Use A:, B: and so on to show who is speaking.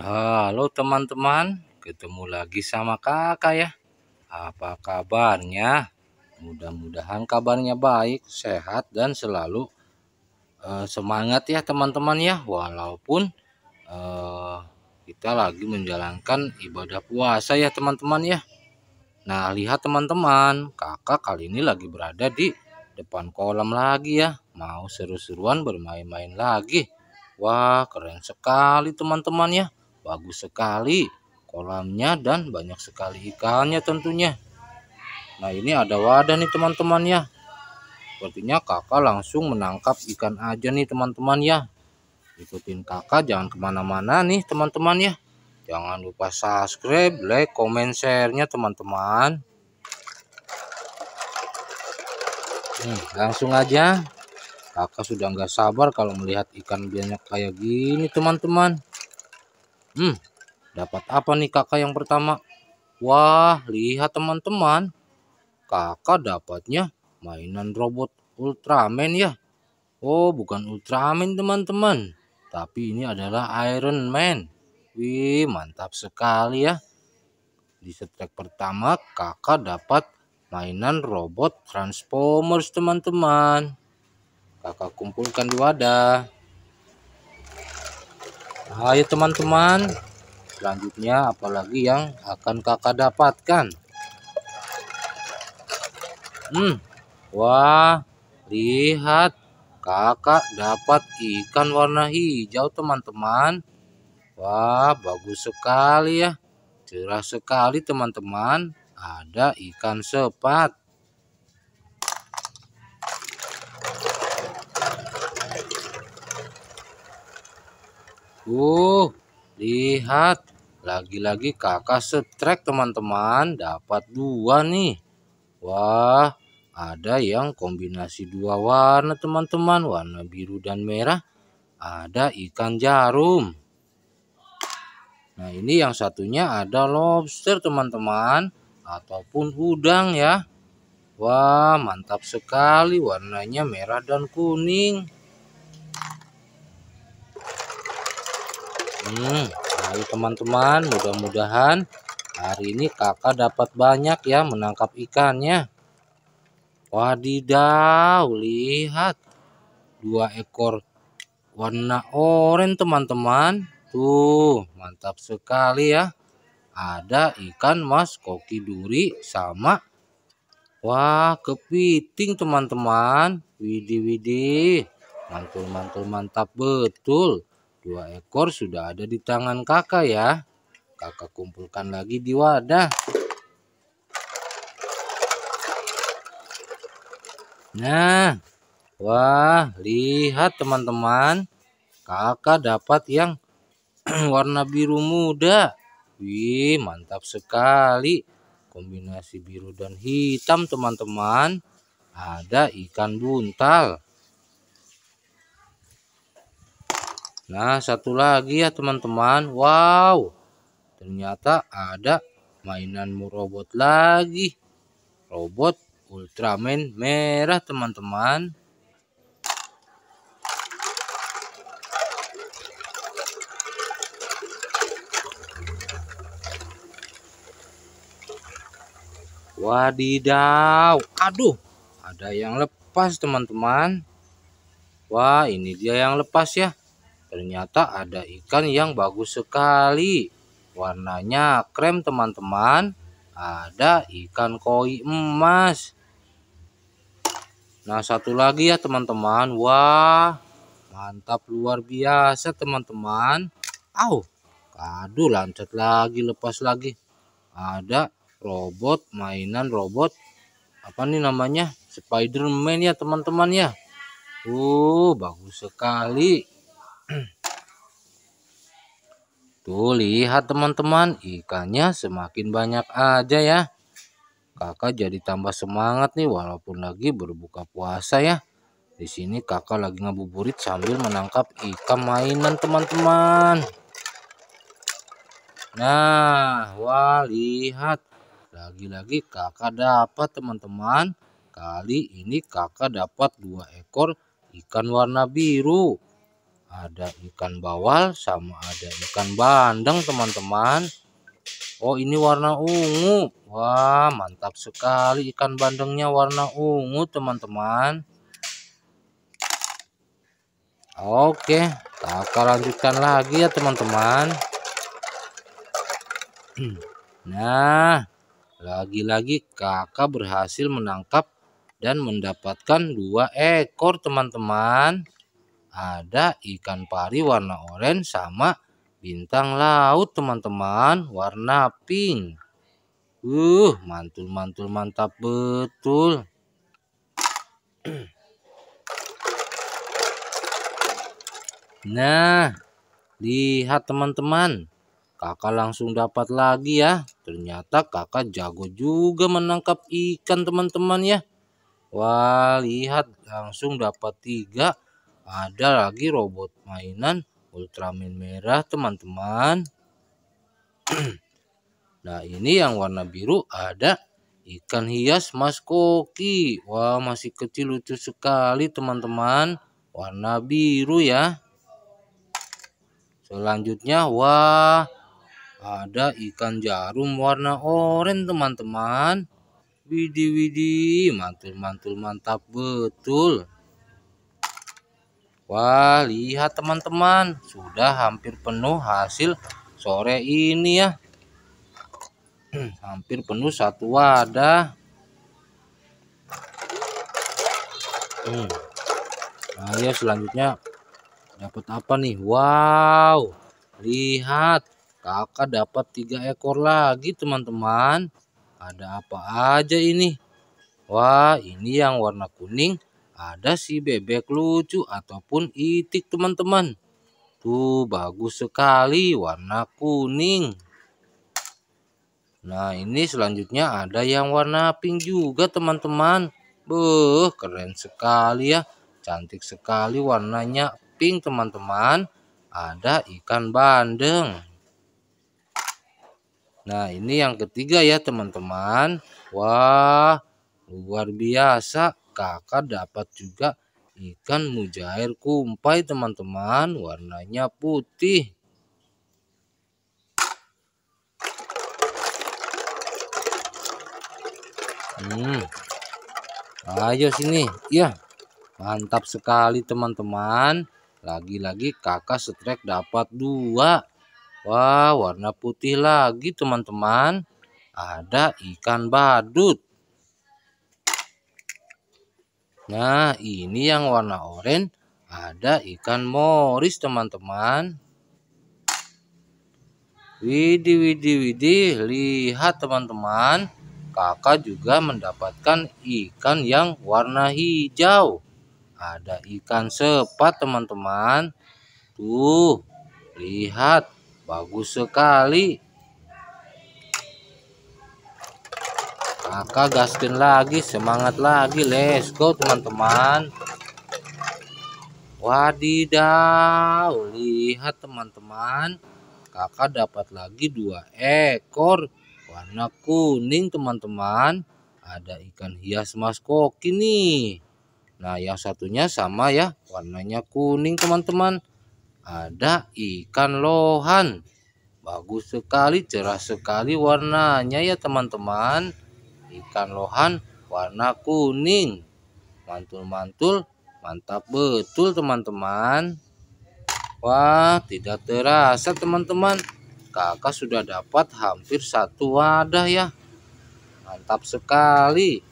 A: Halo teman-teman, ketemu lagi sama kakak ya. Apa kabarnya? Mudah-mudahan kabarnya baik, sehat dan selalu e, semangat ya teman-teman ya. Walaupun e, kita lagi menjalankan ibadah puasa ya teman-teman ya. Nah lihat teman-teman, kakak kali ini lagi berada di depan kolam lagi ya. Mau seru-seruan bermain-main lagi. Wah keren sekali teman-teman ya Bagus sekali kolamnya dan banyak sekali ikannya tentunya. Nah ini ada wadah nih teman-teman ya. Sepertinya kakak langsung menangkap ikan aja nih teman-teman ya. Ikutin kakak jangan kemana-mana nih teman-teman ya. Jangan lupa subscribe, like, comment, share-nya teman-teman. langsung aja kakak sudah nggak sabar kalau melihat ikan banyak kayak gini teman-teman Hmm, dapat apa nih kakak yang pertama? Wah, lihat teman-teman. Kakak dapatnya mainan robot Ultraman ya. Oh, bukan Ultraman teman-teman. Tapi ini adalah Iron Man. Wih, mantap sekali ya. Di setrek pertama, kakak dapat mainan robot Transformers teman-teman. Kakak kumpulkan di wadah. Nah, ayo teman-teman selanjutnya apalagi yang akan kakak dapatkan hmm wah lihat kakak dapat ikan warna hijau teman-teman wah bagus sekali ya cerah sekali teman-teman ada ikan sepat Uh, lihat. Lagi-lagi kakak setrek teman-teman. Dapat dua nih. Wah, ada yang kombinasi dua warna teman-teman. Warna biru dan merah. Ada ikan jarum. Nah, ini yang satunya ada lobster teman-teman. Ataupun udang ya. Wah, mantap sekali. Warnanya merah dan kuning. Hmm, ayo teman-teman, mudah-mudahan hari ini kakak dapat banyak ya menangkap ikannya. Wadidaw, lihat. Dua ekor warna oranye teman-teman. Tuh, mantap sekali ya. Ada ikan mas koki duri sama Wah, kepiting teman-teman. Widih, widih. Mantul, mantul, mantap betul. Dua ekor sudah ada di tangan kakak ya. Kakak kumpulkan lagi di wadah. Nah, wah, lihat teman-teman. Kakak dapat yang warna biru muda. Wih, mantap sekali. Kombinasi biru dan hitam, teman-teman. Ada ikan buntal. Nah, satu lagi ya teman-teman. Wow, ternyata ada mainan robot lagi. Robot Ultraman merah teman-teman. Wadidaw, aduh, ada yang lepas teman-teman. Wah, ini dia yang lepas ya. Ternyata ada ikan yang bagus sekali. Warnanya krem teman-teman. Ada ikan koi emas. Nah satu lagi ya teman-teman. Wah mantap luar biasa teman-teman. Au aduh lancet lagi lepas lagi. Ada robot mainan robot apa nih namanya Spiderman ya teman-teman ya. Uh, bagus sekali. Tuh lihat teman-teman ikannya semakin banyak aja ya. Kakak jadi tambah semangat nih walaupun lagi berbuka puasa ya. Di sini kakak lagi ngabuburit sambil menangkap ikan mainan teman-teman. Nah, wah lihat. Lagi-lagi kakak dapat teman-teman. Kali ini kakak dapat dua ekor ikan warna biru ada ikan bawal sama ada ikan bandeng teman-teman Oh ini warna ungu Wah mantap sekali ikan bandengnya warna ungu teman-teman Oke kakak lanjutkan lagi ya teman-teman Nah lagi-lagi kakak berhasil menangkap dan mendapatkan dua ekor teman-teman ada ikan pari warna oranye sama bintang laut teman-teman warna pink. Uh, mantul mantul mantap betul. Nah, lihat teman-teman. Kakak langsung dapat lagi ya. Ternyata kakak jago juga menangkap ikan teman-teman ya. Wah, lihat langsung dapat tiga ada lagi robot mainan Ultraman merah teman-teman. nah ini yang warna biru ada ikan hias mas koki. Wah masih kecil lucu sekali teman-teman. Warna biru ya. Selanjutnya wah ada ikan jarum warna oranye teman-teman. Widih widih mantul mantul mantap betul. Wah, lihat teman-teman, sudah hampir penuh hasil sore ini ya. hampir penuh satu wadah. Hmm. Nah, ya selanjutnya dapat apa nih? Wow. Lihat, Kakak dapat tiga ekor lagi, teman-teman. Ada apa aja ini? Wah, ini yang warna kuning ada si bebek lucu ataupun itik teman-teman tuh bagus sekali warna kuning nah ini selanjutnya ada yang warna pink juga teman-teman Beuh keren sekali ya cantik sekali warnanya pink teman-teman ada ikan bandeng Nah ini yang ketiga ya teman-teman Wah luar biasa kakak dapat juga ikan mujair kumpai teman-teman warnanya putih hmm. ayo sini ya mantap sekali teman-teman lagi-lagi kakak setrek dapat dua wah warna putih lagi teman-teman ada ikan badut Nah, ini yang warna oranye ada ikan moris, teman-teman. Widih, widih, widih. Lihat, teman-teman. Kakak juga mendapatkan ikan yang warna hijau. Ada ikan sepat, teman-teman. Tuh, lihat. Bagus sekali. maka gaskin lagi semangat lagi let's go teman-teman wadidaw lihat teman-teman kakak dapat lagi dua ekor warna kuning teman-teman ada ikan hias mas koki nih nah yang satunya sama ya warnanya kuning teman-teman ada ikan lohan bagus sekali cerah sekali warnanya ya teman-teman ikan lohan warna kuning mantul-mantul mantap betul teman-teman wah tidak terasa teman-teman kakak sudah dapat hampir satu wadah ya mantap sekali